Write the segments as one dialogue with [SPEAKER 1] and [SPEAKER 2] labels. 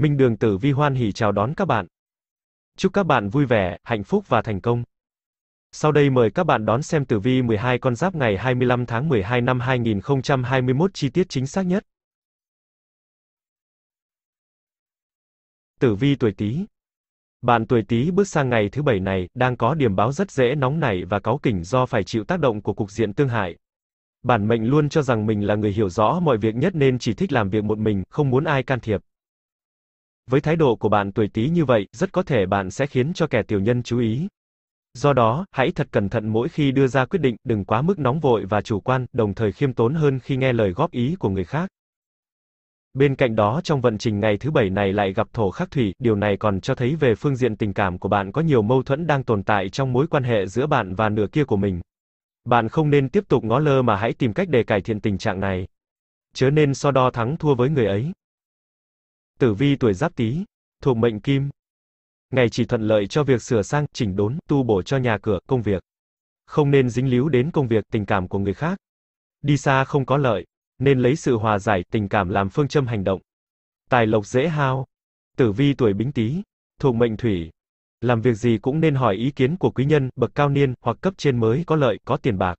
[SPEAKER 1] Minh Đường Tử Vi hoan hỉ chào đón các bạn. Chúc các bạn vui vẻ, hạnh phúc và thành công. Sau đây mời các bạn đón xem tử vi 12 con giáp ngày 25 tháng 12 năm 2021 chi tiết chính xác nhất. Tử vi tuổi Tý. Bạn tuổi Tý bước sang ngày thứ bảy này đang có điểm báo rất dễ nóng nảy và cáu kỉnh do phải chịu tác động của cục diện tương hại, Bản mệnh luôn cho rằng mình là người hiểu rõ mọi việc nhất nên chỉ thích làm việc một mình, không muốn ai can thiệp. Với thái độ của bạn tuổi Tý như vậy, rất có thể bạn sẽ khiến cho kẻ tiểu nhân chú ý. Do đó, hãy thật cẩn thận mỗi khi đưa ra quyết định, đừng quá mức nóng vội và chủ quan, đồng thời khiêm tốn hơn khi nghe lời góp ý của người khác. Bên cạnh đó trong vận trình ngày thứ bảy này lại gặp thổ khắc thủy, điều này còn cho thấy về phương diện tình cảm của bạn có nhiều mâu thuẫn đang tồn tại trong mối quan hệ giữa bạn và nửa kia của mình. Bạn không nên tiếp tục ngó lơ mà hãy tìm cách để cải thiện tình trạng này. Chớ nên so đo thắng thua với người ấy. Tử vi tuổi Giáp Tý, thuộc mệnh Kim. Ngày chỉ thuận lợi cho việc sửa sang, chỉnh đốn, tu bổ cho nhà cửa, công việc. Không nên dính líu đến công việc, tình cảm của người khác. Đi xa không có lợi, nên lấy sự hòa giải, tình cảm làm phương châm hành động. Tài lộc dễ hao. Tử vi tuổi Bính Tý, thuộc mệnh Thủy. Làm việc gì cũng nên hỏi ý kiến của quý nhân, bậc cao niên hoặc cấp trên mới có lợi, có tiền bạc.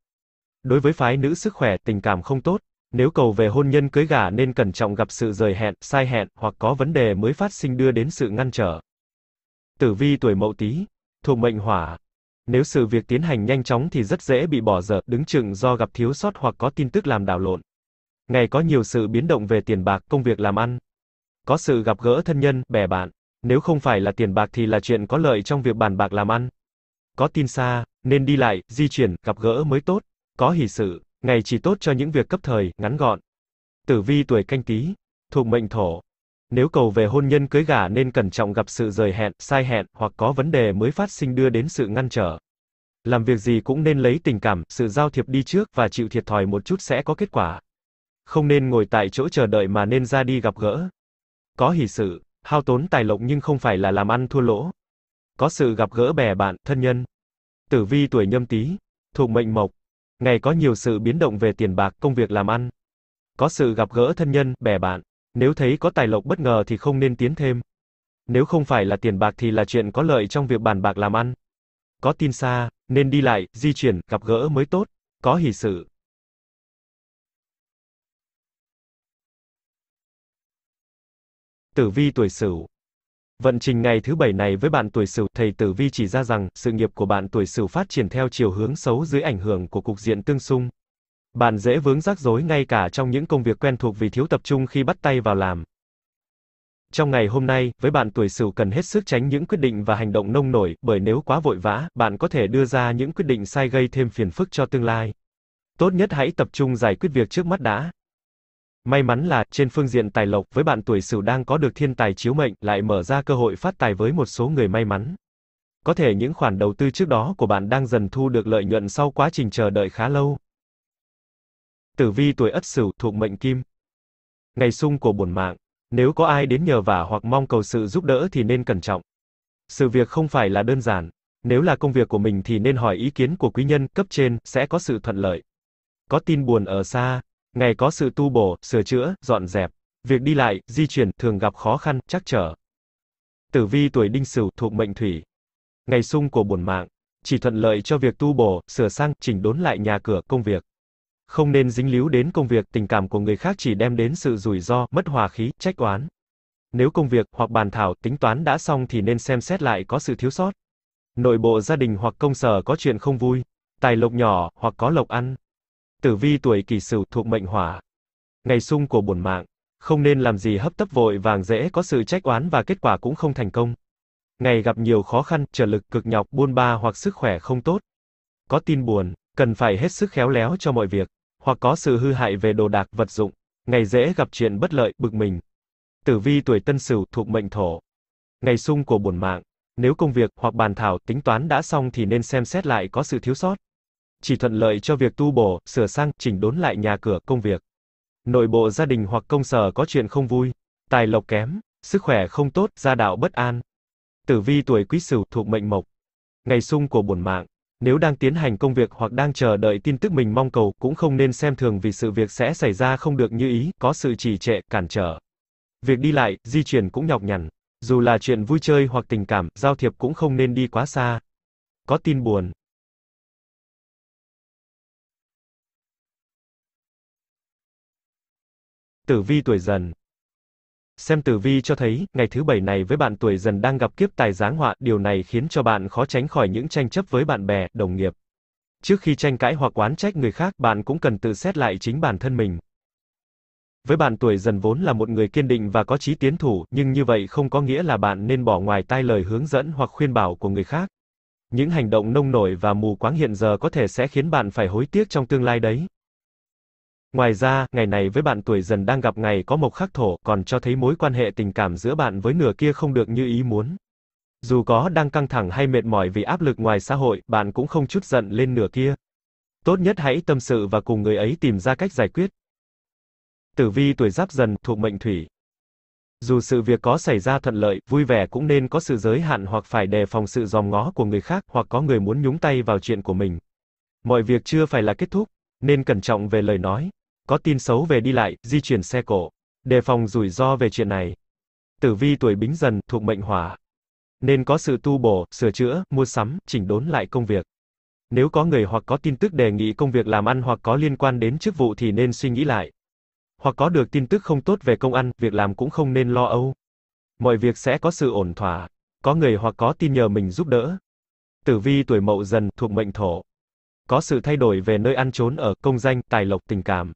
[SPEAKER 1] Đối với phái nữ sức khỏe, tình cảm không tốt, nếu cầu về hôn nhân cưới gả nên cẩn trọng gặp sự rời hẹn, sai hẹn, hoặc có vấn đề mới phát sinh đưa đến sự ngăn trở. Tử vi tuổi mậu tí, thuộc mệnh hỏa. Nếu sự việc tiến hành nhanh chóng thì rất dễ bị bỏ dở, đứng chừng do gặp thiếu sót hoặc có tin tức làm đảo lộn. Ngày có nhiều sự biến động về tiền bạc, công việc làm ăn. Có sự gặp gỡ thân nhân, bè bạn. Nếu không phải là tiền bạc thì là chuyện có lợi trong việc bàn bạc làm ăn. Có tin xa, nên đi lại, di chuyển, gặp gỡ mới tốt. Có hỷ sự, Ngày chỉ tốt cho những việc cấp thời, ngắn gọn. Tử vi tuổi canh tí, thuộc mệnh thổ. Nếu cầu về hôn nhân cưới gả nên cẩn trọng gặp sự rời hẹn, sai hẹn, hoặc có vấn đề mới phát sinh đưa đến sự ngăn trở. Làm việc gì cũng nên lấy tình cảm, sự giao thiệp đi trước, và chịu thiệt thòi một chút sẽ có kết quả. Không nên ngồi tại chỗ chờ đợi mà nên ra đi gặp gỡ. Có hỷ sự, hao tốn tài lộc nhưng không phải là làm ăn thua lỗ. Có sự gặp gỡ bè bạn, thân nhân. Tử vi tuổi nhâm tý, thuộc mệnh mộc, Ngày có nhiều sự biến động về tiền bạc, công việc làm ăn. Có sự gặp gỡ thân nhân, bè bạn. Nếu thấy có tài lộc bất ngờ thì không nên tiến thêm. Nếu không phải là tiền bạc thì là chuyện có lợi trong việc bàn bạc làm ăn. Có tin xa, nên đi
[SPEAKER 2] lại, di chuyển, gặp gỡ mới tốt. Có hỷ sự. Tử vi tuổi Sửu
[SPEAKER 1] Vận trình ngày thứ bảy này với bạn tuổi Sửu, thầy Tử Vi chỉ ra rằng sự nghiệp của bạn tuổi Sửu phát triển theo chiều hướng xấu dưới ảnh hưởng của cục diện tương xung. Bạn dễ vướng rắc rối ngay cả trong những công việc quen thuộc vì thiếu tập trung khi bắt tay vào làm. Trong ngày hôm nay, với bạn tuổi Sửu cần hết sức tránh những quyết định và hành động nông nổi, bởi nếu quá vội vã, bạn có thể đưa ra những quyết định sai gây thêm phiền phức cho tương lai. Tốt nhất hãy tập trung giải quyết việc trước mắt đã. May mắn là, trên phương diện tài lộc, với bạn tuổi Sửu đang có được thiên tài chiếu mệnh, lại mở ra cơ hội phát tài với một số người may mắn. Có thể những khoản đầu tư trước đó của bạn đang dần thu được lợi nhuận sau quá trình chờ đợi khá lâu. Tử vi tuổi Ất Sửu thuộc mệnh Kim. Ngày sung của bổn mạng, nếu có ai đến nhờ vả hoặc mong cầu sự giúp đỡ thì nên cẩn trọng. Sự việc không phải là đơn giản, nếu là công việc của mình thì nên hỏi ý kiến của quý nhân cấp trên, sẽ có sự thuận lợi. Có tin buồn ở xa, Ngày có sự tu bổ, sửa chữa, dọn dẹp. Việc đi lại, di chuyển thường gặp khó khăn, trắc trở. Tử vi tuổi Đinh Sửu thuộc mệnh thủy. Ngày sung của bổn mạng, chỉ thuận lợi cho việc tu bổ, sửa sang, chỉnh đốn lại nhà cửa, công việc. Không nên dính líu đến công việc, tình cảm của người khác chỉ đem đến sự rủi ro, mất hòa khí, trách oán. Nếu công việc hoặc bàn thảo, tính toán đã xong thì nên xem xét lại có sự thiếu sót. Nội bộ gia đình hoặc công sở có chuyện không vui, tài lộc nhỏ hoặc có lộc ăn, Tử vi tuổi kỷ sửu thuộc mệnh hỏa. Ngày sung của bổn mạng, không nên làm gì hấp tấp vội vàng dễ có sự trách oán và kết quả cũng không thành công. Ngày gặp nhiều khó khăn, trở lực cực nhọc, buôn ba hoặc sức khỏe không tốt. Có tin buồn, cần phải hết sức khéo léo cho mọi việc, hoặc có sự hư hại về đồ đạc vật dụng. Ngày dễ gặp chuyện bất lợi, bực mình. Tử vi tuổi Tân Sửu thuộc mệnh thổ. Ngày sung của bổn mạng, nếu công việc hoặc bàn thảo tính toán đã xong thì nên xem xét lại có sự thiếu sót chỉ thuận lợi cho việc tu bổ, sửa sang, chỉnh đốn lại nhà cửa, công việc. Nội bộ gia đình hoặc công sở có chuyện không vui, tài lộc kém, sức khỏe không tốt, gia đạo bất an. Tử vi tuổi Quý Sửu thuộc mệnh mộc. Ngày xung của bổn mạng, nếu đang tiến hành công việc hoặc đang chờ đợi tin tức mình mong cầu, cũng không nên xem thường vì sự việc sẽ xảy ra không được như ý, có sự trì trệ, cản trở. Việc đi lại, di chuyển cũng nhọc nhằn. Dù là chuyện
[SPEAKER 2] vui chơi hoặc tình cảm, giao thiệp cũng không nên đi quá xa. Có tin buồn, Tử vi tuổi dần Xem tử vi cho thấy, ngày thứ bảy này với bạn tuổi
[SPEAKER 1] dần đang gặp kiếp tài giáng họa, điều này khiến cho bạn khó tránh khỏi những tranh chấp với bạn bè, đồng nghiệp. Trước khi tranh cãi hoặc oán trách người khác, bạn cũng cần tự xét lại chính bản thân mình. Với bạn tuổi dần vốn là một người kiên định và có chí tiến thủ, nhưng như vậy không có nghĩa là bạn nên bỏ ngoài tai lời hướng dẫn hoặc khuyên bảo của người khác. Những hành động nông nổi và mù quáng hiện giờ có thể sẽ khiến bạn phải hối tiếc trong tương lai đấy. Ngoài ra, ngày này với bạn tuổi dần đang gặp ngày có mộc khắc thổ, còn cho thấy mối quan hệ tình cảm giữa bạn với nửa kia không được như ý muốn. Dù có đang căng thẳng hay mệt mỏi vì áp lực ngoài xã hội, bạn cũng không chút giận lên nửa kia. Tốt nhất hãy tâm sự và cùng người ấy tìm ra cách giải quyết. Tử vi tuổi giáp dần thuộc mệnh thủy. Dù sự việc có xảy ra thuận lợi, vui vẻ cũng nên có sự giới hạn hoặc phải đề phòng sự dòm ngó của người khác hoặc có người muốn nhúng tay vào chuyện của mình. Mọi việc chưa phải là kết thúc, nên cẩn trọng về lời nói, có tin xấu về đi lại, di chuyển xe cộ. Đề phòng rủi ro về chuyện này. Tử vi tuổi bính dần, thuộc mệnh hỏa. Nên có sự tu bổ, sửa chữa, mua sắm, chỉnh đốn lại công việc. Nếu có người hoặc có tin tức đề nghị công việc làm ăn hoặc có liên quan đến chức vụ thì nên suy nghĩ lại. Hoặc có được tin tức không tốt về công ăn, việc làm cũng không nên lo âu. Mọi việc sẽ có sự ổn thỏa. Có người hoặc có tin nhờ mình giúp đỡ. Tử vi tuổi mậu dần, thuộc mệnh thổ. Có sự thay đổi về nơi ăn trốn ở, công danh, tài lộc, tình cảm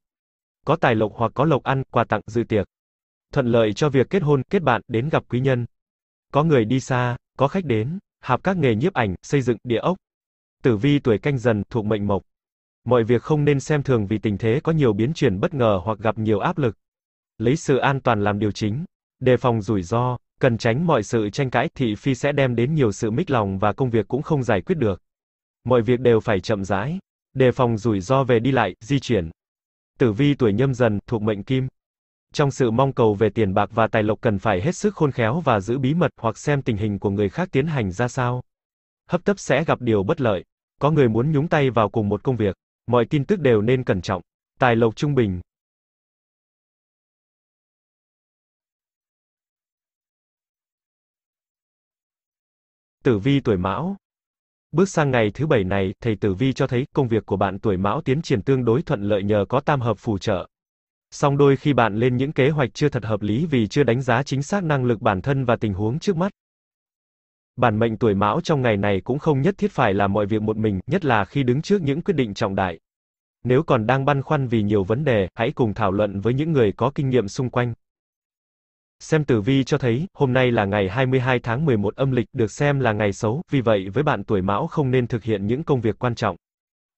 [SPEAKER 1] có tài lộc hoặc có lộc ăn, quà tặng, dự tiệc. Thuận lợi cho việc kết hôn, kết bạn, đến gặp quý nhân. Có người đi xa, có khách đến, hợp các nghề nhiếp ảnh, xây dựng, địa ốc. Tử vi tuổi canh dần, thuộc mệnh mộc. Mọi việc không nên xem thường vì tình thế có nhiều biến chuyển bất ngờ hoặc gặp nhiều áp lực. Lấy sự an toàn làm điều chính, đề phòng rủi ro, cần tránh mọi sự tranh cãi thị phi sẽ đem đến nhiều sự mích lòng và công việc cũng không giải quyết được. Mọi việc đều phải chậm rãi, đề phòng rủi ro về đi lại, di chuyển, Tử vi tuổi nhâm dần, thuộc mệnh kim. Trong sự mong cầu về tiền bạc và tài lộc cần phải hết sức khôn khéo và giữ bí mật hoặc xem tình hình của người khác tiến hành ra sao. Hấp tấp sẽ gặp điều bất lợi. Có người muốn
[SPEAKER 2] nhúng tay vào cùng một công việc. Mọi tin tức đều nên cẩn trọng. Tài lộc trung bình. Tử vi tuổi mão, Bước sang ngày thứ bảy này, thầy Tử
[SPEAKER 1] Vi cho thấy công việc của bạn tuổi Mão tiến triển tương đối thuận lợi nhờ có tam hợp phù trợ. Song đôi khi bạn lên những kế hoạch chưa thật hợp lý vì chưa đánh giá chính xác năng lực bản thân và tình huống trước mắt. Bản mệnh tuổi Mão trong ngày này cũng không nhất thiết phải làm mọi việc một mình, nhất là khi đứng trước những quyết định trọng đại. Nếu còn đang băn khoăn vì nhiều vấn đề, hãy cùng thảo luận với những người có kinh nghiệm xung quanh. Xem tử vi cho thấy, hôm nay là ngày 22 tháng 11 âm lịch được xem là ngày xấu, vì vậy với bạn tuổi mão không nên thực hiện những công việc quan trọng.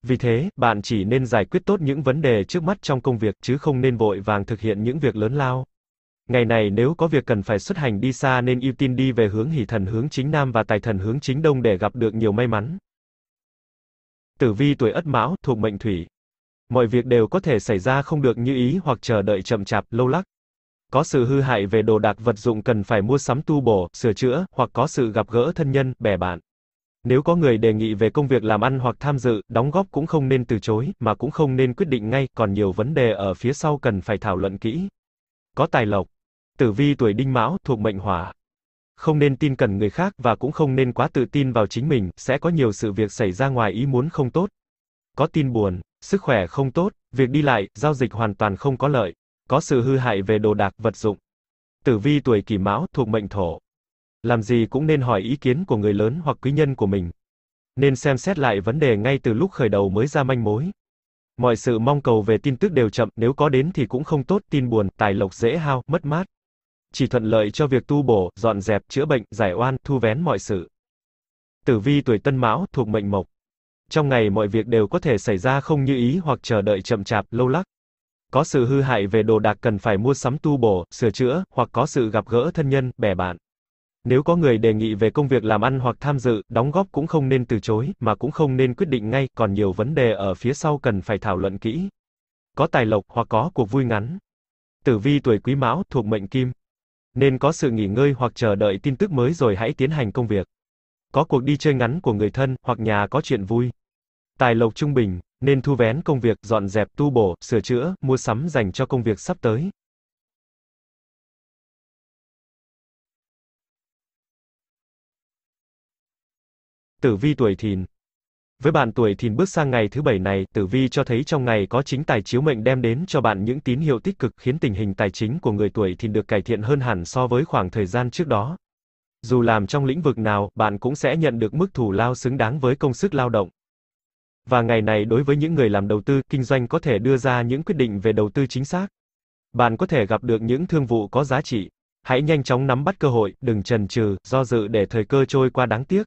[SPEAKER 1] Vì thế, bạn chỉ nên giải quyết tốt những vấn đề trước mắt trong công việc chứ không nên vội vàng thực hiện những việc lớn lao. Ngày này nếu có việc cần phải xuất hành đi xa nên ưu tiên đi về hướng hỷ thần hướng chính nam và tài thần hướng chính đông để gặp được nhiều may mắn. Tử vi tuổi Ất Mão thuộc mệnh Thủy. Mọi việc đều có thể xảy ra không được như ý hoặc chờ đợi chậm chạp, lâu lắc có sự hư hại về đồ đạc vật dụng cần phải mua sắm tu bổ, sửa chữa, hoặc có sự gặp gỡ thân nhân, bè bạn. Nếu có người đề nghị về công việc làm ăn hoặc tham dự, đóng góp cũng không nên từ chối, mà cũng không nên quyết định ngay, còn nhiều vấn đề ở phía sau cần phải thảo luận kỹ. Có tài lộc. Tử vi tuổi đinh mão, thuộc mệnh hỏa. Không nên tin cần người khác và cũng không nên quá tự tin vào chính mình, sẽ có nhiều sự việc xảy ra ngoài ý muốn không tốt. Có tin buồn, sức khỏe không tốt, việc đi lại, giao dịch hoàn toàn không có lợi có sự hư hại về đồ đạc vật dụng. Tử vi tuổi kỷ mão thuộc mệnh thổ. Làm gì cũng nên hỏi ý kiến của người lớn hoặc quý nhân của mình. Nên xem xét lại vấn đề ngay từ lúc khởi đầu mới ra manh mối. Mọi sự mong cầu về tin tức đều chậm, nếu có đến thì cũng không tốt, tin buồn, tài lộc dễ hao, mất mát. Chỉ thuận lợi cho việc tu bổ, dọn dẹp, chữa bệnh, giải oan, thu vén mọi sự. Tử vi tuổi Tân Mão thuộc mệnh Mộc. Trong ngày mọi việc đều có thể xảy ra không như ý hoặc chờ đợi chậm chạp, lâu lắc. Có sự hư hại về đồ đạc cần phải mua sắm tu bổ, sửa chữa, hoặc có sự gặp gỡ thân nhân, bè bạn. Nếu có người đề nghị về công việc làm ăn hoặc tham dự, đóng góp cũng không nên từ chối, mà cũng không nên quyết định ngay, còn nhiều vấn đề ở phía sau cần phải thảo luận kỹ. Có tài lộc hoặc có cuộc vui ngắn. Tử vi tuổi Quý Mão thuộc mệnh Kim, nên có sự nghỉ ngơi hoặc chờ đợi tin tức mới rồi hãy tiến hành công việc. Có cuộc đi chơi ngắn của người thân hoặc nhà có chuyện vui.
[SPEAKER 2] Tài lộc trung bình, nên thu vén công việc dọn dẹp tu bổ, sửa chữa, mua sắm dành cho công việc sắp tới. Tử vi tuổi thìn Với bạn tuổi thìn
[SPEAKER 1] bước sang ngày thứ bảy này, tử vi cho thấy trong ngày có chính tài chiếu mệnh đem đến cho bạn những tín hiệu tích cực khiến tình hình tài chính của người tuổi thìn được cải thiện hơn hẳn so với khoảng thời gian trước đó. Dù làm trong lĩnh vực nào, bạn cũng sẽ nhận được mức thù lao xứng đáng với công sức lao động và ngày này đối với những người làm đầu tư, kinh doanh có thể đưa ra những quyết định về đầu tư chính xác. Bạn có thể gặp được những thương vụ có giá trị. Hãy nhanh chóng nắm bắt cơ hội, đừng chần chừ, do dự để thời cơ trôi qua đáng tiếc.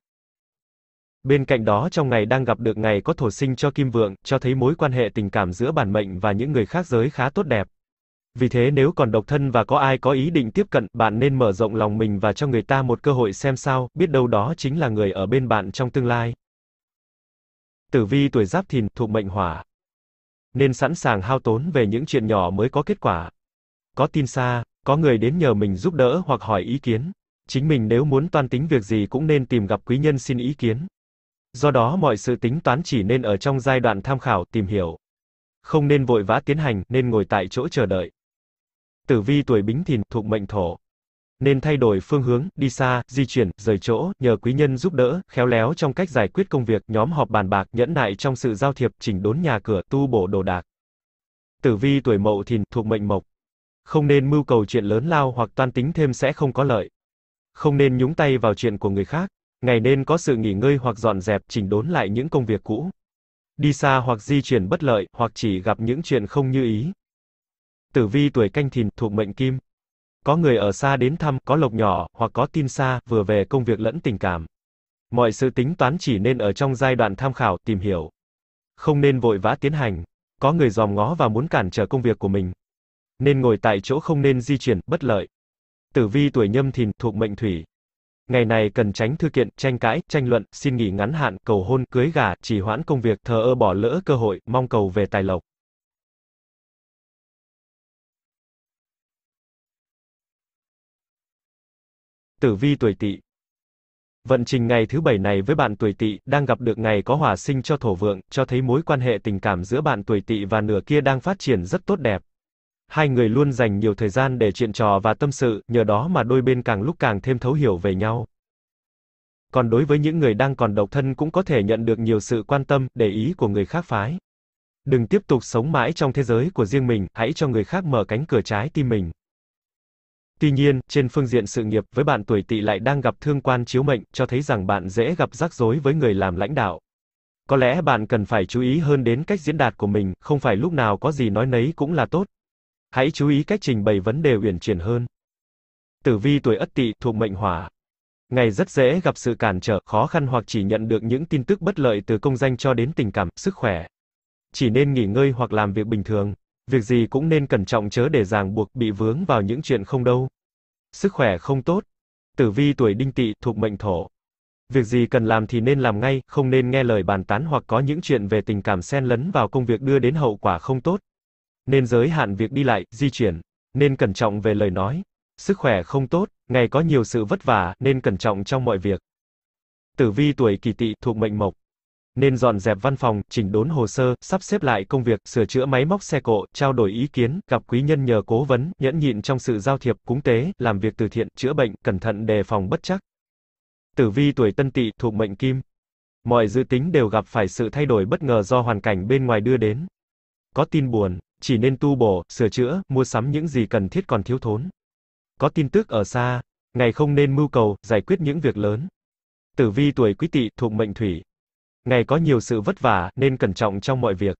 [SPEAKER 1] Bên cạnh đó trong ngày đang gặp được ngày có thổ sinh cho kim vượng, cho thấy mối quan hệ tình cảm giữa bản mệnh và những người khác giới khá tốt đẹp. Vì thế nếu còn độc thân và có ai có ý định tiếp cận, bạn nên mở rộng lòng mình và cho người ta một cơ hội xem sao, biết đâu đó chính là người ở bên bạn trong tương lai. Tử vi tuổi giáp thìn thuộc mệnh hỏa. Nên sẵn sàng hao tốn về những chuyện nhỏ mới có kết quả. Có tin xa, có người đến nhờ mình giúp đỡ hoặc hỏi ý kiến. Chính mình nếu muốn toan tính việc gì cũng nên tìm gặp quý nhân xin ý kiến. Do đó mọi sự tính toán chỉ nên ở trong giai đoạn tham khảo, tìm hiểu. Không nên vội vã tiến hành, nên ngồi tại chỗ chờ đợi. Tử vi tuổi bính thìn thuộc mệnh thổ nên thay đổi phương hướng, đi xa, di chuyển, rời chỗ, nhờ quý nhân giúp đỡ, khéo léo trong cách giải quyết công việc, nhóm họp bàn bạc, nhẫn nại trong sự giao thiệp, chỉnh đốn nhà cửa, tu bổ đồ đạc. Tử vi tuổi Mậu Thìn thuộc mệnh Mộc. Không nên mưu cầu chuyện lớn lao hoặc toan tính thêm sẽ không có lợi. Không nên nhúng tay vào chuyện của người khác, ngày nên có sự nghỉ ngơi hoặc dọn dẹp, chỉnh đốn lại những công việc cũ. Đi xa hoặc di chuyển bất lợi, hoặc chỉ gặp những chuyện không như ý. Tử vi tuổi Canh Thìn thuộc mệnh Kim. Có người ở xa đến thăm, có lộc nhỏ, hoặc có tin xa, vừa về công việc lẫn tình cảm. Mọi sự tính toán chỉ nên ở trong giai đoạn tham khảo, tìm hiểu. Không nên vội vã tiến hành. Có người dòm ngó và muốn cản trở công việc của mình. Nên ngồi tại chỗ không nên di chuyển, bất lợi. Tử vi tuổi nhâm thìn, thuộc mệnh thủy. Ngày này cần tránh thư kiện, tranh cãi, tranh luận, xin nghỉ ngắn hạn, cầu hôn, cưới gả, trì hoãn công việc,
[SPEAKER 2] thờ ơ bỏ lỡ cơ hội, mong cầu về tài lộc. Tử vi tuổi Tỵ. Vận trình ngày thứ bảy này với bạn tuổi Tỵ đang gặp được ngày có hỏa sinh cho Thổ vượng,
[SPEAKER 1] cho thấy mối quan hệ tình cảm giữa bạn tuổi Tỵ và nửa kia đang phát triển rất tốt đẹp. Hai người luôn dành nhiều thời gian để chuyện trò và tâm sự, nhờ đó mà đôi bên càng lúc càng thêm thấu hiểu về nhau. Còn đối với những người đang còn độc thân cũng có thể nhận được nhiều sự quan tâm, để ý của người khác phái. Đừng tiếp tục sống mãi trong thế giới của riêng mình, hãy cho người khác mở cánh cửa trái tim mình. Tuy nhiên, trên phương diện sự nghiệp, với bạn tuổi tỵ lại đang gặp thương quan chiếu mệnh, cho thấy rằng bạn dễ gặp rắc rối với người làm lãnh đạo. Có lẽ bạn cần phải chú ý hơn đến cách diễn đạt của mình, không phải lúc nào có gì nói nấy cũng là tốt. Hãy chú ý cách trình bày vấn đề uyển chuyển hơn. Tử vi tuổi Ất Tỵ thuộc mệnh Hỏa. Ngày rất dễ gặp sự cản trở, khó khăn hoặc chỉ nhận được những tin tức bất lợi từ công danh cho đến tình cảm, sức khỏe. Chỉ nên nghỉ ngơi hoặc làm việc bình thường. Việc gì cũng nên cẩn trọng chớ để ràng buộc bị vướng vào những chuyện không đâu. Sức khỏe không tốt. Tử vi tuổi đinh tỵ thuộc mệnh thổ. Việc gì cần làm thì nên làm ngay, không nên nghe lời bàn tán hoặc có những chuyện về tình cảm xen lấn vào công việc đưa đến hậu quả không tốt. Nên giới hạn việc đi lại, di chuyển. Nên cẩn trọng về lời nói. Sức khỏe không tốt, ngày có nhiều sự vất vả, nên cẩn trọng trong mọi việc. Tử vi tuổi kỳ tỵ thuộc mệnh mộc nên dọn dẹp văn phòng, chỉnh đốn hồ sơ, sắp xếp lại công việc, sửa chữa máy móc xe cộ, trao đổi ý kiến, gặp quý nhân nhờ cố vấn, nhẫn nhịn trong sự giao thiệp, cúng tế, làm việc từ thiện, chữa bệnh, cẩn thận đề phòng bất chắc. Tử vi tuổi Tân Tỵ thuộc mệnh Kim. Mọi dự tính đều gặp phải sự thay đổi bất ngờ do hoàn cảnh bên ngoài đưa đến. Có tin buồn, chỉ nên tu bổ, sửa chữa, mua sắm những gì cần thiết còn thiếu thốn. Có tin tức ở xa, ngày không nên mưu cầu, giải quyết những việc lớn. Tử vi tuổi Quý Tỵ thuộc mệnh Thủy, Ngày có nhiều sự vất vả, nên cẩn trọng trong mọi việc.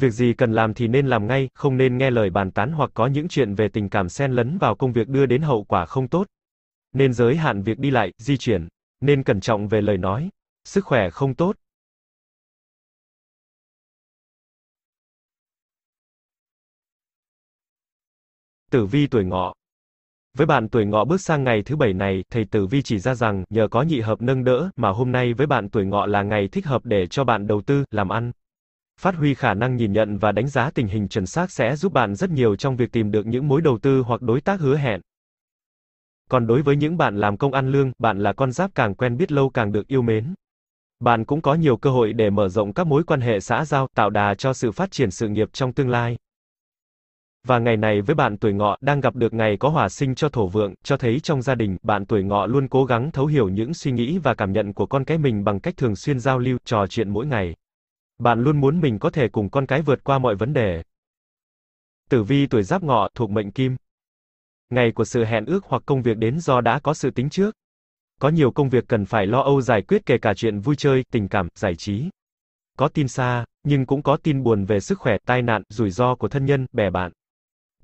[SPEAKER 1] Việc gì cần làm thì nên làm ngay, không nên nghe lời bàn tán hoặc có những chuyện về tình cảm xen lấn vào công việc đưa đến hậu quả không tốt. Nên giới hạn việc đi lại, di
[SPEAKER 2] chuyển. Nên cẩn trọng về lời nói. Sức khỏe không tốt. Tử vi tuổi ngọ, với bạn tuổi ngọ bước sang ngày thứ bảy này, thầy Tử Vi chỉ ra
[SPEAKER 1] rằng, nhờ có nhị hợp nâng đỡ, mà hôm nay với bạn tuổi ngọ là ngày thích hợp để cho bạn đầu tư, làm ăn. Phát huy khả năng nhìn nhận và đánh giá tình hình chuẩn xác sẽ giúp bạn rất nhiều trong việc tìm được những mối đầu tư hoặc đối tác hứa hẹn. Còn đối với những bạn làm công ăn lương, bạn là con giáp càng quen biết lâu càng được yêu mến. Bạn cũng có nhiều cơ hội để mở rộng các mối quan hệ xã giao, tạo đà cho sự phát triển sự nghiệp trong tương lai. Và ngày này với bạn tuổi ngọ đang gặp được ngày có hỏa sinh cho thổ vượng, cho thấy trong gia đình, bạn tuổi ngọ luôn cố gắng thấu hiểu những suy nghĩ và cảm nhận của con cái mình bằng cách thường xuyên giao lưu, trò chuyện mỗi ngày. Bạn luôn muốn mình có thể cùng con cái vượt qua mọi vấn đề. Tử vi tuổi giáp ngọ thuộc mệnh kim. Ngày của sự hẹn ước hoặc công việc đến do đã có sự tính trước. Có nhiều công việc cần phải lo âu giải quyết kể cả chuyện vui chơi, tình cảm, giải trí. Có tin xa, nhưng cũng có tin buồn về sức khỏe, tai nạn, rủi ro của thân nhân, bè bạn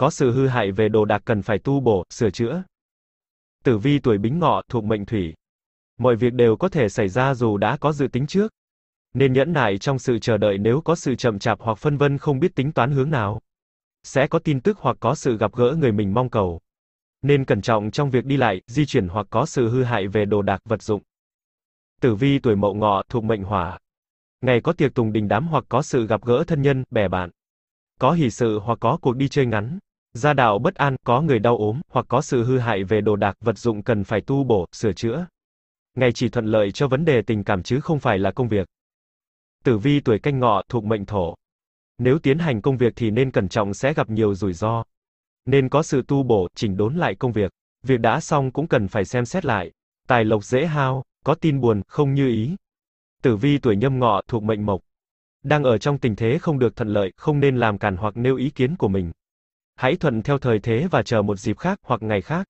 [SPEAKER 1] có sự hư hại về đồ đạc cần phải tu bổ, sửa chữa. Tử vi tuổi Bính Ngọ thuộc mệnh thủy. Mọi việc đều có thể xảy ra dù đã có dự tính trước. Nên nhẫn nại trong sự chờ đợi nếu có sự chậm chạp hoặc phân vân không biết tính toán hướng nào. Sẽ có tin tức hoặc có sự gặp gỡ người mình mong cầu. Nên cẩn trọng trong việc đi lại, di chuyển hoặc có sự hư hại về đồ đạc vật dụng. Tử vi tuổi Mậu Ngọ thuộc mệnh hỏa. Ngày có tiệc tùng đình đám hoặc có sự gặp gỡ thân nhân, bè bạn. Có hỷ sự hoặc có cuộc đi chơi ngắn. Gia đạo bất an, có người đau ốm, hoặc có sự hư hại về đồ đạc, vật dụng cần phải tu bổ, sửa chữa. Ngày chỉ thuận lợi cho vấn đề tình cảm chứ không phải là công việc. Tử vi tuổi canh ngọ thuộc mệnh thổ. Nếu tiến hành công việc thì nên cẩn trọng sẽ gặp nhiều rủi ro. Nên có sự tu bổ, chỉnh đốn lại công việc. Việc đã xong cũng cần phải xem xét lại. Tài lộc dễ hao, có tin buồn, không như ý. Tử vi tuổi nhâm ngọ thuộc mệnh mộc. Đang ở trong tình thế không được thuận lợi, không nên làm cản hoặc nêu ý kiến của mình hãy thuận theo thời thế và chờ một dịp khác hoặc ngày khác.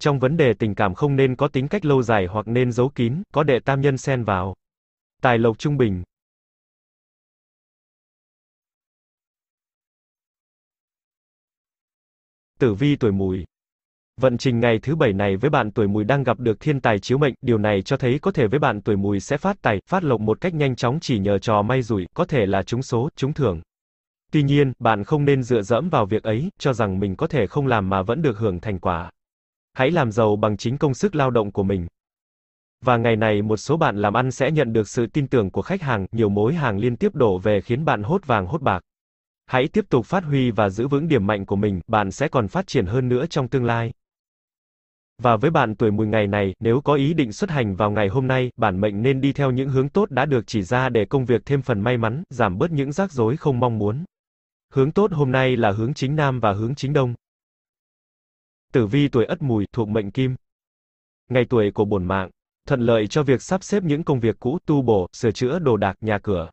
[SPEAKER 1] Trong vấn đề tình cảm không nên có tính cách lâu dài
[SPEAKER 2] hoặc nên giấu kín, có đệ tam nhân xen vào. Tài lộc trung bình. Tử vi tuổi mùi. Vận trình ngày thứ bảy này với bạn tuổi mùi đang gặp được thiên tài chiếu mệnh,
[SPEAKER 1] điều này cho thấy có thể với bạn tuổi mùi sẽ phát tài, phát lộc một cách nhanh chóng chỉ nhờ trò may rủi, có thể là trúng số, trúng thưởng. Tuy nhiên, bạn không nên dựa dẫm vào việc ấy, cho rằng mình có thể không làm mà vẫn được hưởng thành quả. Hãy làm giàu bằng chính công sức lao động của mình. Và ngày này một số bạn làm ăn sẽ nhận được sự tin tưởng của khách hàng, nhiều mối hàng liên tiếp đổ về khiến bạn hốt vàng hốt bạc. Hãy tiếp tục phát huy và giữ vững điểm mạnh của mình, bạn sẽ còn phát triển hơn nữa trong tương lai. Và với bạn tuổi mùi ngày này, nếu có ý định xuất hành vào ngày hôm nay, bản mệnh nên đi theo những hướng tốt đã được chỉ ra để công việc thêm phần may mắn, giảm bớt những rắc rối không mong muốn. Hướng tốt hôm nay là hướng chính nam và hướng chính đông. Tử vi tuổi Ất Mùi thuộc mệnh Kim. Ngày tuổi của bổn mạng, thuận lợi cho việc sắp xếp những công việc cũ, tu bổ, sửa chữa đồ đạc nhà cửa.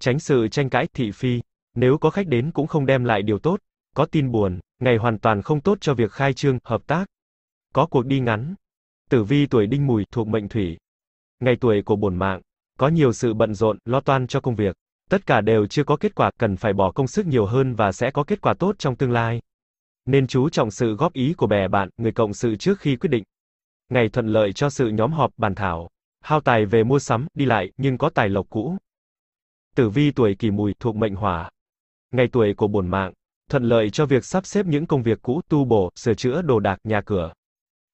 [SPEAKER 1] Tránh sự tranh cãi thị phi, nếu có khách đến cũng không đem lại điều tốt, có tin buồn, ngày hoàn toàn không tốt cho việc khai trương, hợp tác. Có cuộc đi ngắn. Tử vi tuổi Đinh Mùi thuộc mệnh Thủy. Ngày tuổi của bổn mạng, có nhiều sự bận rộn, lo toan cho công việc. Tất cả đều chưa có kết quả, cần phải bỏ công sức nhiều hơn và sẽ có kết quả tốt trong tương lai. Nên chú trọng sự góp ý của bè bạn, người cộng sự trước khi quyết định. Ngày thuận lợi cho sự nhóm họp bàn thảo. Hao tài về mua sắm, đi lại, nhưng có tài lộc cũ. Tử vi tuổi kỷ mùi thuộc mệnh hỏa. Ngày tuổi của bổn mạng, thuận lợi cho việc sắp xếp những công việc cũ, tu bổ, sửa chữa đồ đạc, nhà cửa.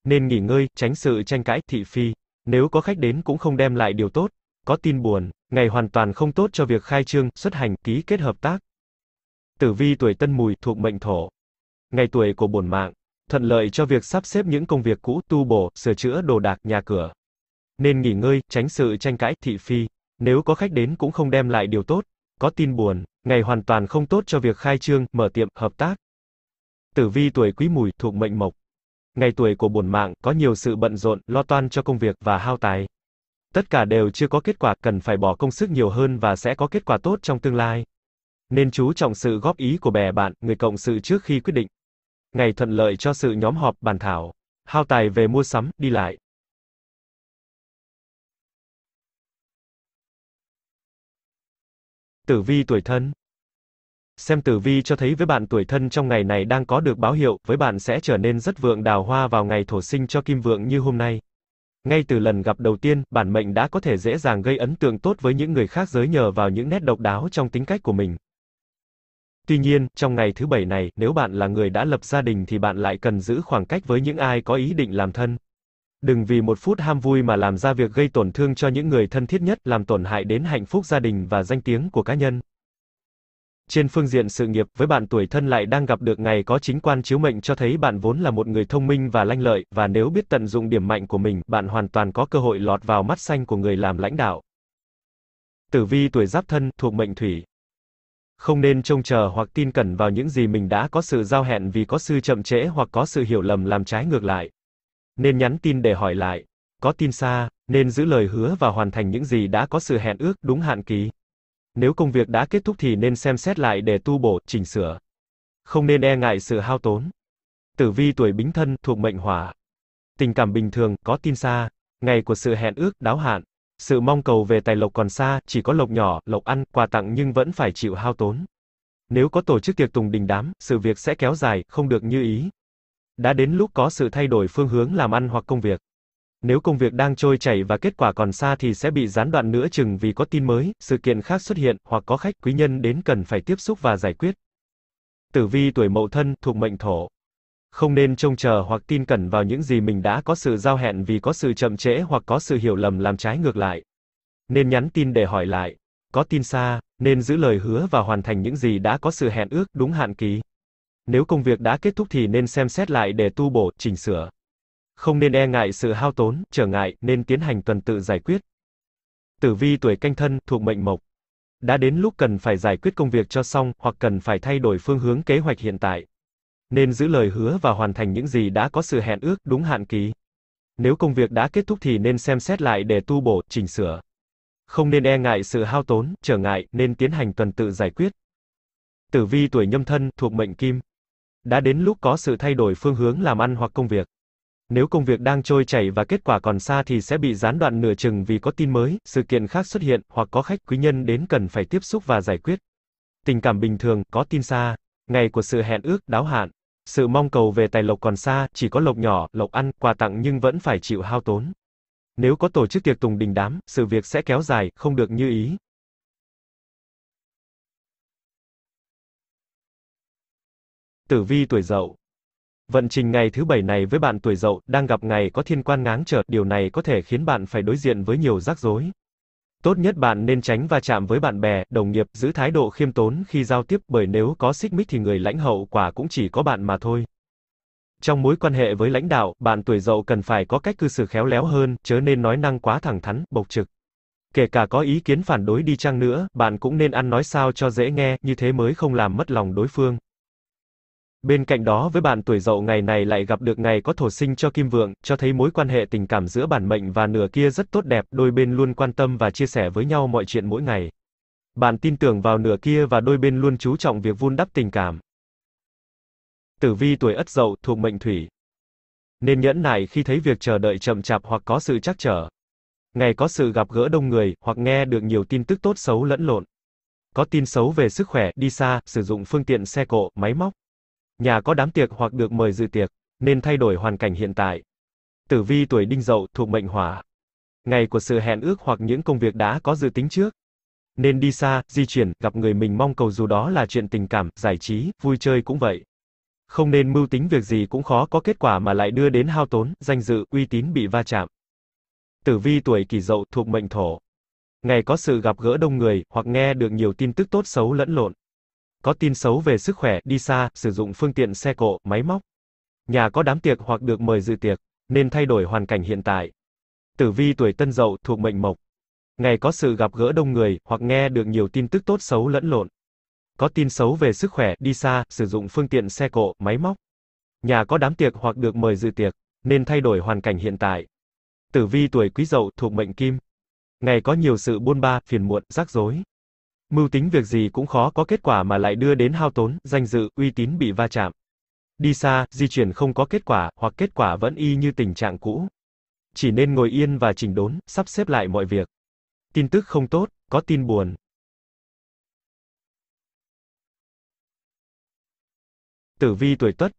[SPEAKER 1] Nên nghỉ ngơi, tránh sự tranh cãi, thị phi. Nếu có khách đến cũng không đem lại điều tốt, có tin buồn, Ngày hoàn toàn không tốt cho việc khai trương, xuất hành, ký kết hợp tác. Tử vi tuổi Tân Mùi thuộc mệnh Thổ. Ngày tuổi của bổn mạng, thuận lợi cho việc sắp xếp những công việc cũ, tu bổ, sửa chữa đồ đạc, nhà cửa. Nên nghỉ ngơi, tránh sự tranh cãi, thị phi. Nếu có khách đến cũng không đem lại điều tốt. Có tin buồn, ngày hoàn toàn không tốt cho việc khai trương, mở tiệm, hợp tác. Tử vi tuổi Quý Mùi thuộc mệnh Mộc. Ngày tuổi của bổn mạng có nhiều sự bận rộn, lo toan cho công việc và hao tài. Tất cả đều chưa có kết quả, cần phải bỏ công sức nhiều hơn và sẽ có kết quả tốt trong tương lai. Nên chú trọng sự góp ý của bè bạn, người cộng sự trước khi quyết định.
[SPEAKER 2] Ngày thuận lợi cho sự nhóm họp bàn thảo, hao tài về mua sắm, đi lại. Tử vi tuổi thân Xem tử vi cho thấy với bạn tuổi thân trong ngày này đang có được báo
[SPEAKER 1] hiệu, với bạn sẽ trở nên rất vượng đào hoa vào ngày thổ sinh cho kim vượng như hôm nay. Ngay từ lần gặp đầu tiên, bản mệnh đã có thể dễ dàng gây ấn tượng tốt với những người khác giới nhờ vào những nét độc đáo trong tính cách của mình. Tuy nhiên, trong ngày thứ bảy này, nếu bạn là người đã lập gia đình thì bạn lại cần giữ khoảng cách với những ai có ý định làm thân. Đừng vì một phút ham vui mà làm ra việc gây tổn thương cho những người thân thiết nhất, làm tổn hại đến hạnh phúc gia đình và danh tiếng của cá nhân. Trên phương diện sự nghiệp, với bạn tuổi thân lại đang gặp được ngày có chính quan chiếu mệnh cho thấy bạn vốn là một người thông minh và lanh lợi, và nếu biết tận dụng điểm mạnh của mình, bạn hoàn toàn có cơ hội lọt vào mắt xanh của người làm lãnh đạo. Tử vi tuổi giáp thân, thuộc mệnh thủy. Không nên trông chờ hoặc tin cẩn vào những gì mình đã có sự giao hẹn vì có sự chậm trễ hoặc có sự hiểu lầm làm trái ngược lại. Nên nhắn tin để hỏi lại. Có tin xa, nên giữ lời hứa và hoàn thành những gì đã có sự hẹn ước đúng hạn kỳ. Nếu công việc đã kết thúc thì nên xem xét lại để tu bổ, chỉnh sửa. Không nên e ngại sự hao tốn. Tử vi tuổi Bính Thân thuộc mệnh Hỏa. Tình cảm bình thường, có tin xa, ngày của sự hẹn ước, đáo hạn. Sự mong cầu về tài lộc còn xa, chỉ có lộc nhỏ, lộc ăn, quà tặng nhưng vẫn phải chịu hao tốn. Nếu có tổ chức tiệc tùng đình đám, sự việc sẽ kéo dài, không được như ý. Đã đến lúc có sự thay đổi phương hướng làm ăn hoặc công việc. Nếu công việc đang trôi chảy và kết quả còn xa thì sẽ bị gián đoạn nữa chừng vì có tin mới, sự kiện khác xuất hiện, hoặc có khách quý nhân đến cần phải tiếp xúc và giải quyết. Tử vi tuổi mậu thân, thuộc mệnh thổ. Không nên trông chờ hoặc tin cẩn vào những gì mình đã có sự giao hẹn vì có sự chậm trễ hoặc có sự hiểu lầm làm trái ngược lại. Nên nhắn tin để hỏi lại. Có tin xa, nên giữ lời hứa và hoàn thành những gì đã có sự hẹn ước đúng hạn kỳ. Nếu công việc đã kết thúc thì nên xem xét lại để tu bổ, chỉnh sửa không nên e ngại sự hao tốn, trở ngại, nên tiến hành tuần tự giải quyết. Tử vi tuổi canh thân, thuộc mệnh mộc. Đã đến lúc cần phải giải quyết công việc cho xong, hoặc cần phải thay đổi phương hướng kế hoạch hiện tại. Nên giữ lời hứa và hoàn thành những gì đã có sự hẹn ước, đúng hạn kỳ. Nếu công việc đã kết thúc thì nên xem xét lại để tu bổ, chỉnh sửa. Không nên e ngại sự hao tốn, trở ngại, nên tiến hành tuần tự giải quyết. Tử vi tuổi nhâm thân, thuộc mệnh kim. Đã đến lúc có sự thay đổi phương hướng làm ăn hoặc công việc. Nếu công việc đang trôi chảy và kết quả còn xa thì sẽ bị gián đoạn nửa chừng vì có tin mới, sự kiện khác xuất hiện, hoặc có khách quý nhân đến cần phải tiếp xúc và giải quyết. Tình cảm bình thường, có tin xa. Ngày của sự hẹn ước, đáo hạn. Sự mong cầu về tài lộc còn xa, chỉ có lộc nhỏ, lộc ăn, quà tặng nhưng vẫn phải chịu hao tốn.
[SPEAKER 2] Nếu có tổ chức tiệc tùng đình đám, sự việc sẽ kéo dài, không được như ý. Tử vi tuổi dậu
[SPEAKER 1] Vận trình ngày thứ bảy này với bạn tuổi dậu đang gặp ngày có thiên quan ngáng trở, điều này có thể khiến bạn phải đối diện với nhiều rắc rối. Tốt nhất bạn nên tránh va chạm với bạn bè, đồng nghiệp, giữ thái độ khiêm tốn khi giao tiếp bởi nếu có xích mích thì người lãnh hậu quả cũng chỉ có bạn mà thôi. Trong mối quan hệ với lãnh đạo, bạn tuổi dậu cần phải có cách cư xử khéo léo hơn, chớ nên nói năng quá thẳng thắn, bộc trực. Kể cả có ý kiến phản đối đi chăng nữa, bạn cũng nên ăn nói sao cho dễ nghe, như thế mới không làm mất lòng đối phương. Bên cạnh đó với bạn tuổi dậu ngày này lại gặp được ngày có thổ sinh cho kim vượng, cho thấy mối quan hệ tình cảm giữa bản mệnh và nửa kia rất tốt đẹp, đôi bên luôn quan tâm và chia sẻ với nhau mọi chuyện mỗi ngày. Bạn tin tưởng vào nửa kia và đôi bên luôn chú trọng việc vun đắp tình cảm. Tử vi tuổi Ất Dậu thuộc mệnh Thủy. Nên nhẫn nại khi thấy việc chờ đợi chậm chạp hoặc có sự trắc trở. Ngày có sự gặp gỡ đông người hoặc nghe được nhiều tin tức tốt xấu lẫn lộn. Có tin xấu về sức khỏe, đi xa, sử dụng phương tiện xe cộ, máy móc nhà có đám tiệc hoặc được mời dự tiệc, nên thay đổi hoàn cảnh hiện tại. Tử vi tuổi Đinh Dậu thuộc mệnh Hỏa. Ngày của sự hẹn ước hoặc những công việc đã có dự tính trước. Nên đi xa, di chuyển, gặp người mình mong cầu dù đó là chuyện tình cảm, giải trí, vui chơi cũng vậy. Không nên mưu tính việc gì cũng khó có kết quả mà lại đưa đến hao tốn, danh dự, uy tín bị va chạm. Tử vi tuổi Kỷ Dậu thuộc mệnh Thổ. Ngày có sự gặp gỡ đông người hoặc nghe được nhiều tin tức tốt xấu lẫn lộn có tin xấu về sức khỏe, đi xa, sử dụng phương tiện xe cộ, máy móc. Nhà có đám tiệc hoặc được mời dự tiệc, nên thay đổi hoàn cảnh hiện tại. Tử vi tuổi Tân Dậu thuộc mệnh Mộc. Ngày có sự gặp gỡ đông người hoặc nghe được nhiều tin tức tốt xấu lẫn lộn. Có tin xấu về sức khỏe, đi xa, sử dụng phương tiện xe cộ, máy móc. Nhà có đám tiệc hoặc được mời dự tiệc, nên thay đổi hoàn cảnh hiện tại. Tử vi tuổi Quý Dậu thuộc mệnh Kim. Ngày có nhiều sự buôn ba, phiền muộn, rắc rối. Mưu tính việc gì cũng khó có kết quả mà lại đưa đến hao tốn, danh dự, uy tín bị va chạm. Đi xa, di chuyển không có kết quả, hoặc kết quả vẫn y như tình trạng cũ. Chỉ nên ngồi yên và
[SPEAKER 2] chỉnh đốn, sắp xếp lại mọi việc. Tin tức không tốt, có tin buồn. Tử vi tuổi Tuất,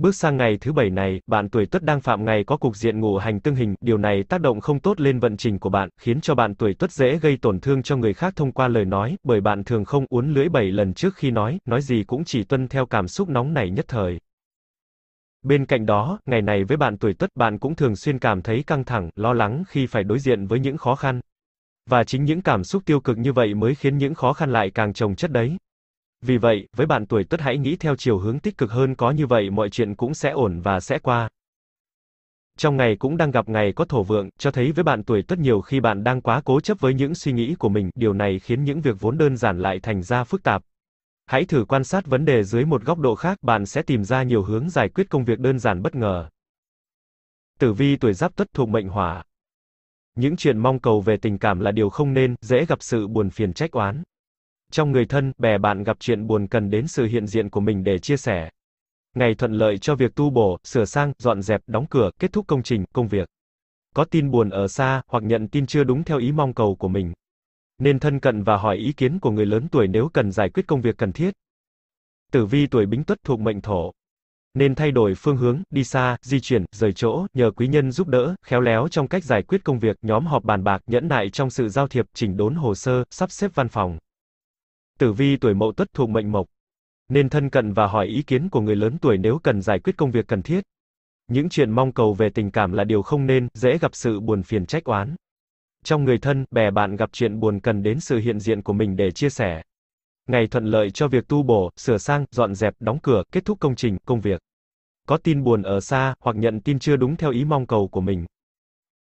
[SPEAKER 1] Bước sang ngày thứ bảy này, bạn tuổi Tuất đang phạm ngày có cục diện ngủ hành tương hình, điều này tác động không tốt lên vận trình của bạn, khiến cho bạn tuổi Tuất dễ gây tổn thương cho người khác thông qua lời nói, bởi bạn thường không uốn lưỡi bảy lần trước khi nói, nói gì cũng chỉ tuân theo cảm xúc nóng nảy nhất thời. Bên cạnh đó, ngày này với bạn tuổi Tuất, bạn cũng thường xuyên cảm thấy căng thẳng, lo lắng khi phải đối diện với những khó khăn. Và chính những cảm xúc tiêu cực như vậy mới khiến những khó khăn lại càng chồng chất đấy. Vì vậy, với bạn tuổi Tuất hãy nghĩ theo chiều hướng tích cực hơn có như vậy mọi chuyện cũng sẽ ổn và sẽ qua. Trong ngày cũng đang gặp ngày có thổ vượng, cho thấy với bạn tuổi Tuất nhiều khi bạn đang quá cố chấp với những suy nghĩ của mình, điều này khiến những việc vốn đơn giản lại thành ra phức tạp. Hãy thử quan sát vấn đề dưới một góc độ khác, bạn sẽ tìm ra nhiều hướng giải quyết công việc đơn giản bất ngờ. Tử vi tuổi Giáp Tuất thuộc mệnh Hỏa. Những chuyện mong cầu về tình cảm là điều không nên, dễ gặp sự buồn phiền trách oán trong người thân, bè bạn gặp chuyện buồn cần đến sự hiện diện của mình để chia sẻ. Ngày thuận lợi cho việc tu bổ, sửa sang, dọn dẹp, đóng cửa, kết thúc công trình, công việc. Có tin buồn ở xa, hoặc nhận tin chưa đúng theo ý mong cầu của mình. Nên thân cận và hỏi ý kiến của người lớn tuổi nếu cần giải quyết công việc cần thiết. Tử vi tuổi bính tuất thuộc mệnh thổ. Nên thay đổi phương hướng, đi xa, di chuyển, rời chỗ, nhờ quý nhân giúp đỡ, khéo léo trong cách giải quyết công việc, nhóm họp bàn bạc, nhẫn nại trong sự giao thiệp, chỉnh đốn hồ sơ, sắp xếp văn phòng. Tử vi tuổi mậu tuất thuộc mệnh mộc. Nên thân cận và hỏi ý kiến của người lớn tuổi nếu cần giải quyết công việc cần thiết. Những chuyện mong cầu về tình cảm là điều không nên, dễ gặp sự buồn phiền trách oán. Trong người thân, bè bạn gặp chuyện buồn cần đến sự hiện diện của mình để chia sẻ. Ngày thuận lợi cho việc tu bổ, sửa sang, dọn dẹp, đóng cửa, kết thúc công trình, công việc. Có tin buồn ở xa, hoặc nhận tin chưa đúng theo ý mong cầu của mình.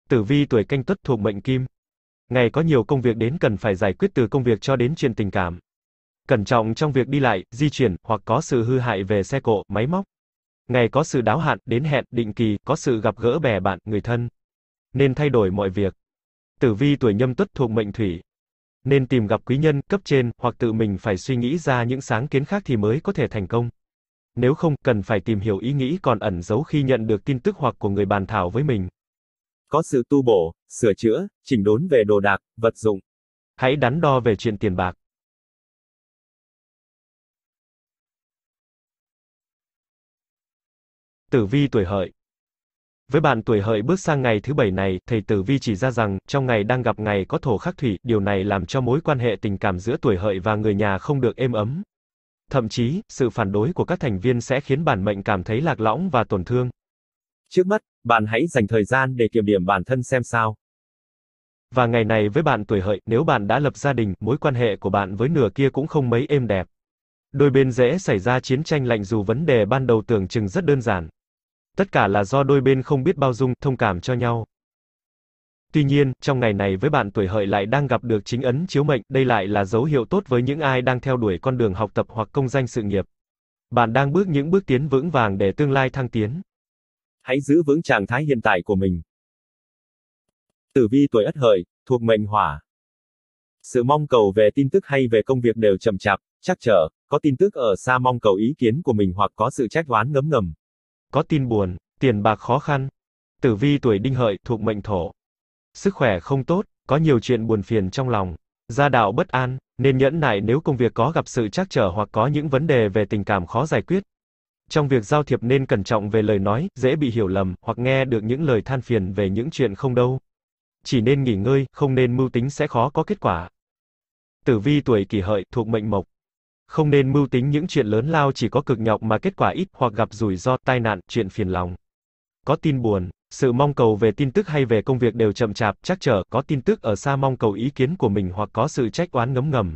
[SPEAKER 1] Tử vi tuổi canh tuất thuộc mệnh kim. Ngày có nhiều công việc đến cần phải giải quyết từ công việc cho đến chuyện tình cảm. Cẩn trọng trong việc đi lại, di chuyển, hoặc có sự hư hại về xe cộ, máy móc. Ngày có sự đáo hạn, đến hẹn, định kỳ, có sự gặp gỡ bè bạn, người thân. Nên thay đổi mọi việc. Tử vi tuổi nhâm tuất thuộc mệnh thủy. Nên tìm gặp quý nhân, cấp trên, hoặc tự mình phải suy nghĩ ra những sáng kiến khác thì mới có thể thành công. Nếu không, cần phải tìm hiểu ý nghĩ còn ẩn giấu khi nhận được tin tức hoặc của người bàn thảo với mình. Có sự tu bổ,
[SPEAKER 2] sửa chữa, chỉnh đốn về đồ đạc, vật dụng. Hãy đắn đo về chuyện tiền bạc. Tử vi tuổi hợi với bạn tuổi hợi bước sang ngày thứ bảy này, thầy Tử
[SPEAKER 1] Vi chỉ ra rằng, trong ngày đang gặp ngày có thổ khắc thủy, điều này làm cho mối quan hệ tình cảm giữa tuổi hợi và người nhà không được êm ấm. Thậm chí, sự phản đối của các thành viên sẽ khiến bản mệnh cảm thấy lạc lõng và tổn thương. Trước mắt, bạn hãy dành thời gian để kiểm điểm bản thân xem sao. Và ngày này với bạn tuổi hợi, nếu bạn đã lập gia đình, mối quan hệ của bạn với nửa kia cũng không mấy êm đẹp. Đôi bên dễ xảy ra chiến tranh lạnh dù vấn đề ban đầu tưởng chừng rất đơn giản. Tất cả là do đôi bên không biết bao dung, thông cảm cho nhau. Tuy nhiên, trong ngày này với bạn tuổi hợi lại đang gặp được chính ấn chiếu mệnh, đây lại là dấu hiệu tốt với những ai đang theo đuổi con đường học tập hoặc công danh sự nghiệp. Bạn đang bước những bước tiến vững vàng để
[SPEAKER 2] tương lai thăng tiến. Hãy giữ vững trạng thái hiện tại của mình. Tử vi tuổi Ất Hợi, thuộc mệnh Hỏa. Sự mong cầu về tin tức hay về công việc
[SPEAKER 1] đều chậm chạp, chắc trở, có tin tức ở xa mong cầu ý kiến của mình hoặc có sự trách oán ngấm ngầm có tin buồn, tiền bạc khó khăn. Tử vi tuổi đinh hợi thuộc mệnh thổ. Sức khỏe không tốt, có nhiều chuyện buồn phiền trong lòng. Gia đạo bất an, nên nhẫn nại nếu công việc có gặp sự trắc trở hoặc có những vấn đề về tình cảm khó giải quyết. Trong việc giao thiệp nên cẩn trọng về lời nói, dễ bị hiểu lầm, hoặc nghe được những lời than phiền về những chuyện không đâu. Chỉ nên nghỉ ngơi, không nên mưu tính sẽ khó có kết quả. Tử vi tuổi kỷ hợi thuộc mệnh mộc không nên mưu tính những chuyện lớn lao chỉ có cực nhọc mà kết quả ít hoặc gặp rủi ro, tai nạn, chuyện phiền lòng. Có tin buồn, sự mong cầu về tin tức hay về công việc đều chậm chạp, chắc trở, có tin tức ở xa mong cầu ý kiến của mình hoặc có sự trách oán ngấm ngầm.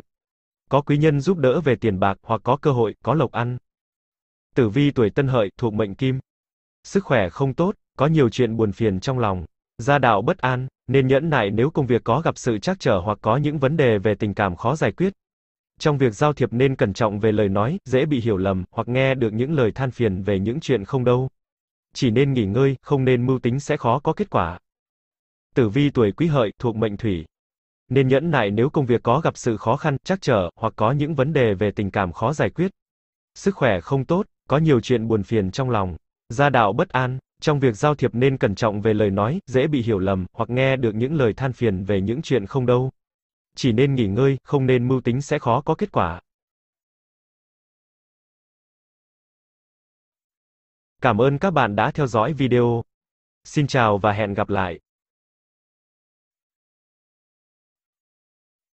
[SPEAKER 1] Có quý nhân giúp đỡ về tiền bạc hoặc có cơ hội, có lộc ăn. Tử vi tuổi Tân Hợi thuộc mệnh Kim. Sức khỏe không tốt, có nhiều chuyện buồn phiền trong lòng, gia đạo bất an, nên nhẫn nại nếu công việc có gặp sự trắc trở hoặc có những vấn đề về tình cảm khó giải quyết, trong việc giao thiệp nên cẩn trọng về lời nói, dễ bị hiểu lầm, hoặc nghe được những lời than phiền về những chuyện không đâu. Chỉ nên nghỉ ngơi, không nên mưu tính sẽ khó có kết quả. Tử vi tuổi quý hợi, thuộc mệnh thủy. Nên nhẫn nại nếu công việc có gặp sự khó khăn, chắc trở, hoặc có những vấn đề về tình cảm khó giải quyết. Sức khỏe không tốt, có nhiều chuyện buồn phiền trong lòng. Gia đạo bất an, trong việc giao thiệp nên cẩn trọng về lời nói, dễ bị hiểu lầm, hoặc nghe
[SPEAKER 2] được những lời than phiền về những chuyện không đâu chỉ nên nghỉ ngơi, không nên mưu tính sẽ khó có kết quả. Cảm ơn các bạn đã theo dõi video. Xin chào và hẹn gặp lại.